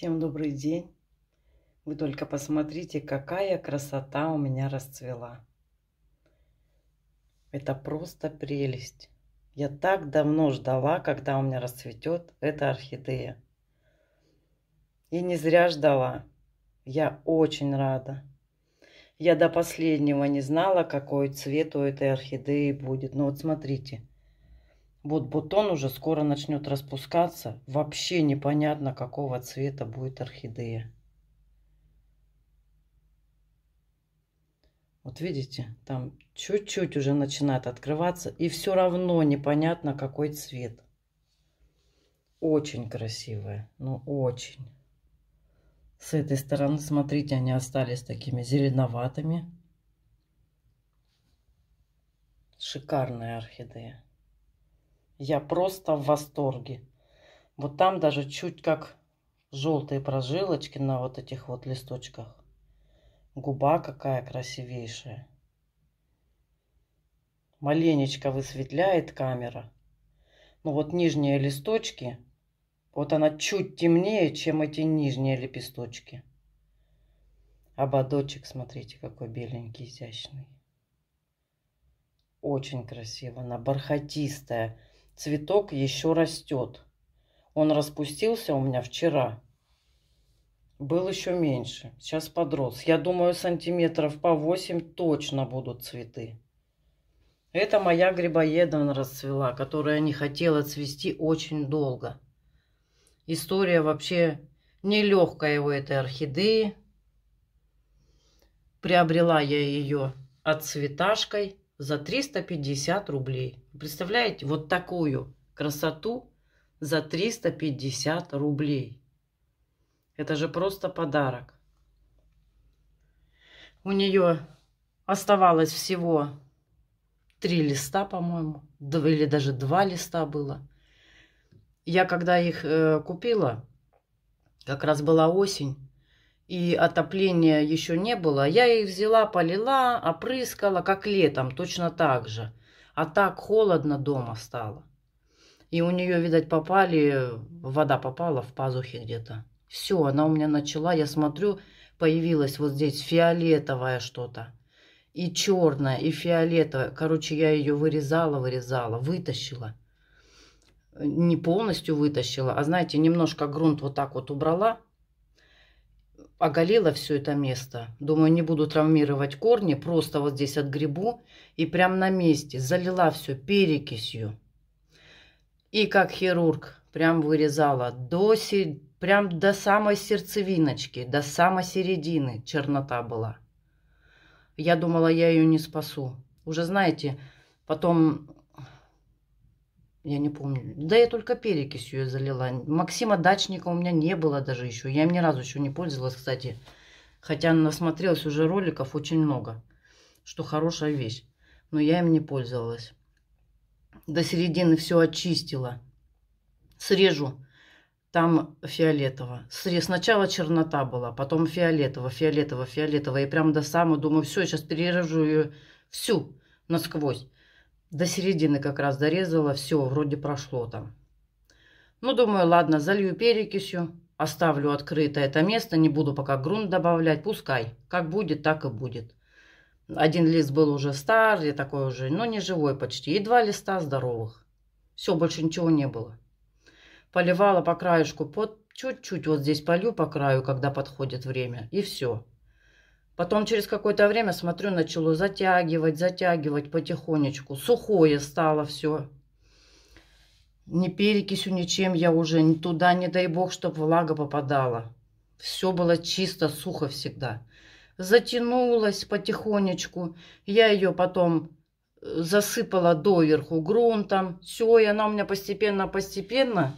Всем добрый день! Вы только посмотрите, какая красота у меня расцвела. Это просто прелесть. Я так давно ждала, когда у меня расцветет эта орхидея. И не зря ждала. Я очень рада. Я до последнего не знала, какой цвет у этой орхидеи будет. Но вот смотрите, вот бутон уже скоро начнет распускаться. Вообще непонятно, какого цвета будет орхидея. Вот видите, там чуть-чуть уже начинает открываться. И все равно непонятно, какой цвет. Очень красивая. Ну, очень. С этой стороны, смотрите, они остались такими зеленоватыми. Шикарная орхидея. Я просто в восторге. Вот там даже чуть как желтые прожилочки на вот этих вот листочках. Губа какая красивейшая. Маленечко высветляет камера. Ну вот нижние листочки, вот она чуть темнее, чем эти нижние лепесточки. Ободочек, смотрите, какой беленький, изящный. Очень красиво, она бархатистая цветок еще растет. Он распустился у меня вчера. Был еще меньше. Сейчас подрос. Я думаю, сантиметров по 8 точно будут цветы. Это моя грибоедовна расцвела, которая не хотела цвести очень долго. История вообще нелегкая у этой орхидеи. Приобрела я ее от цветашкой за 350 рублей. Представляете, вот такую красоту за 350 рублей. Это же просто подарок. У нее оставалось всего три листа, по-моему, или даже два листа было. Я когда их э, купила, как раз была осень, и отопления еще не было, я их взяла, полила, опрыскала, как летом, точно так же. А так холодно дома стало. И у нее, видать, попали, вода попала в пазухи где-то. Все, она у меня начала, я смотрю, появилось вот здесь фиолетовое что-то. И черное, и фиолетовое. Короче, я ее вырезала, вырезала, вытащила. Не полностью вытащила, а знаете, немножко грунт вот так вот убрала оголила все это место. Думаю, не буду травмировать корни, просто вот здесь отгребу и прям на месте залила все перекисью. И как хирург прям вырезала до, си, прям до самой сердцевиночки, до самой середины чернота была. Я думала, я ее не спасу. Уже знаете, потом я не помню. Да я только перекисью ее залила. Максима Дачника у меня не было даже еще. Я им ни разу еще не пользовалась, кстати. Хотя насмотрелась уже роликов очень много. Что хорошая вещь. Но я им не пользовалась. До середины все очистила. Срежу. Там фиолетово. Сначала чернота была, потом фиолетово, фиолетово, фиолетово. И прям до самого думаю, все, сейчас перережу ее всю насквозь. До середины как раз дорезала, все, вроде прошло там. Ну, думаю, ладно, залью перекисью, оставлю открыто это место, не буду пока грунт добавлять, пускай. Как будет, так и будет. Один лист был уже старый, такой уже, но ну, не живой почти. И два листа здоровых. Все, больше ничего не было. Поливала по краешку, под чуть-чуть вот здесь полю по краю, когда подходит время. И все. Потом через какое-то время, смотрю, начало затягивать, затягивать потихонечку. Сухое стало все. Ни перекисью, ничем я уже ни туда, не дай бог, чтобы влага попадала. Все было чисто, сухо всегда. Затянулась потихонечку. Я ее потом э, засыпала доверху грунтом. Все, и она у меня постепенно-постепенно,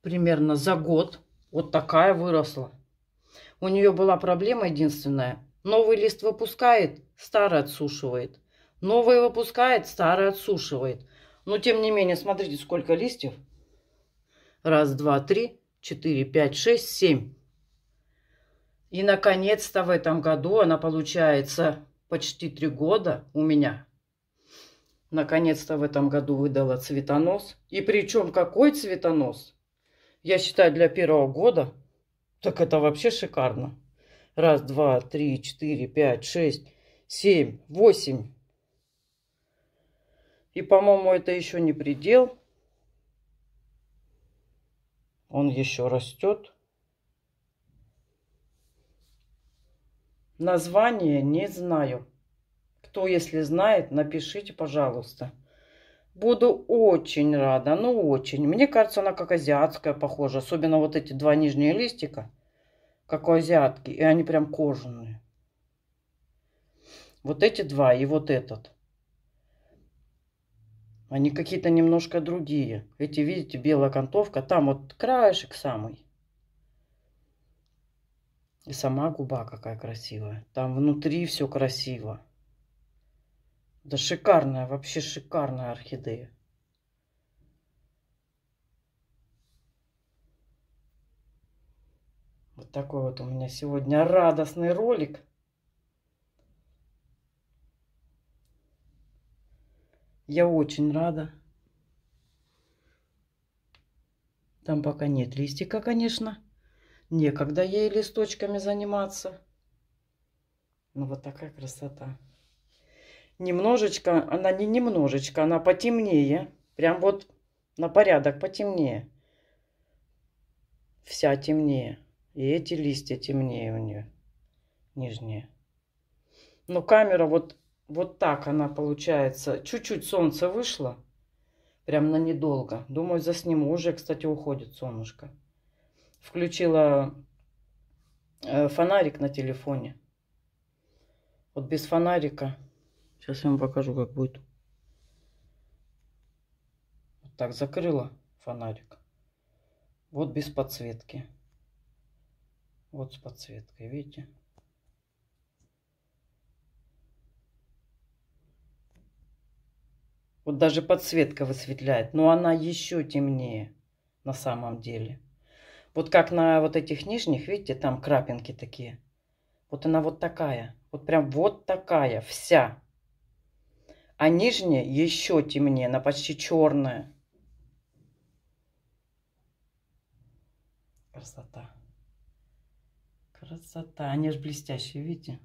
примерно за год, вот такая выросла. У нее была проблема единственная. Новый лист выпускает, старый отсушивает. Новый выпускает, старый отсушивает. Но тем не менее, смотрите, сколько листьев. Раз, два, три, четыре, пять, шесть, семь. И, наконец-то, в этом году она получается почти три года у меня. Наконец-то в этом году выдала цветонос. И причем какой цветонос? Я считаю, для первого года так это вообще шикарно. Раз, два, три, четыре, пять, шесть, семь, восемь. И, по-моему, это еще не предел. Он еще растет. Название не знаю. Кто, если знает, напишите, пожалуйста. Буду очень рада, ну очень. Мне кажется, она как азиатская похожа. Особенно вот эти два нижние листика, как у азиатки. И они прям кожаные. Вот эти два и вот этот. Они какие-то немножко другие. Эти, видите, белая окантовка. Там вот краешек самый. И сама губа какая красивая. Там внутри все красиво. Да шикарная, вообще шикарная орхидея. Вот такой вот у меня сегодня радостный ролик. Я очень рада. Там пока нет листика, конечно. Некогда ей листочками заниматься. Но ну, вот такая красота немножечко, она не немножечко, она потемнее. Прям вот на порядок потемнее. Вся темнее. И эти листья темнее у нее. Нижние. Но камера вот, вот так она получается. Чуть-чуть солнце вышло. Прям на недолго. Думаю, засниму. Уже, кстати, уходит солнышко. Включила э, фонарик на телефоне. Вот без фонарика Сейчас я вам покажу, как будет. Вот так закрыла фонарик. Вот без подсветки. Вот с подсветкой, видите? Вот даже подсветка высветляет, но она еще темнее на самом деле. Вот как на вот этих нижних, видите, там крапинки такие. Вот она вот такая, вот прям вот такая вся а нижняя еще темнее, она почти черная. Красота. Красота. Они же блестящие, видите?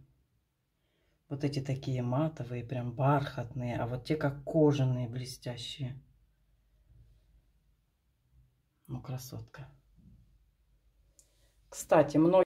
Вот эти такие матовые, прям бархатные, а вот те как кожаные блестящие. Ну, красотка. Кстати, многие...